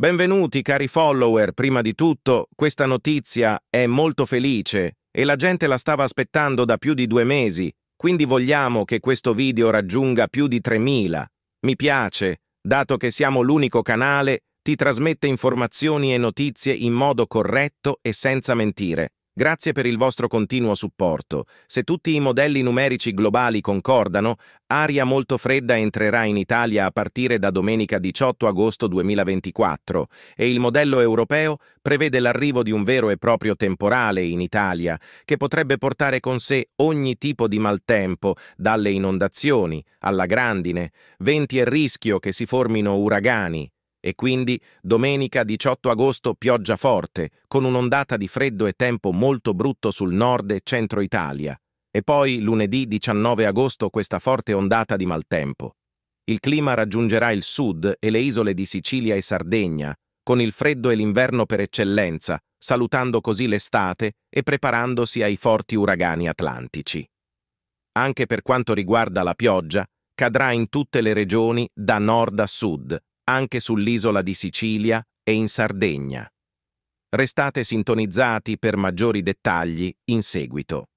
Benvenuti cari follower, prima di tutto questa notizia è molto felice e la gente la stava aspettando da più di due mesi, quindi vogliamo che questo video raggiunga più di 3.000. Mi piace, dato che siamo l'unico canale, ti trasmette informazioni e notizie in modo corretto e senza mentire. Grazie per il vostro continuo supporto. Se tutti i modelli numerici globali concordano, aria molto fredda entrerà in Italia a partire da domenica 18 agosto 2024 e il modello europeo prevede l'arrivo di un vero e proprio temporale in Italia che potrebbe portare con sé ogni tipo di maltempo, dalle inondazioni alla grandine, venti e rischio che si formino uragani, e quindi domenica 18 agosto pioggia forte, con un'ondata di freddo e tempo molto brutto sul nord e centro Italia. E poi lunedì 19 agosto questa forte ondata di maltempo. Il clima raggiungerà il sud e le isole di Sicilia e Sardegna, con il freddo e l'inverno per eccellenza, salutando così l'estate e preparandosi ai forti uragani atlantici. Anche per quanto riguarda la pioggia, cadrà in tutte le regioni da nord a sud, anche sull'isola di Sicilia e in Sardegna. Restate sintonizzati per maggiori dettagli in seguito.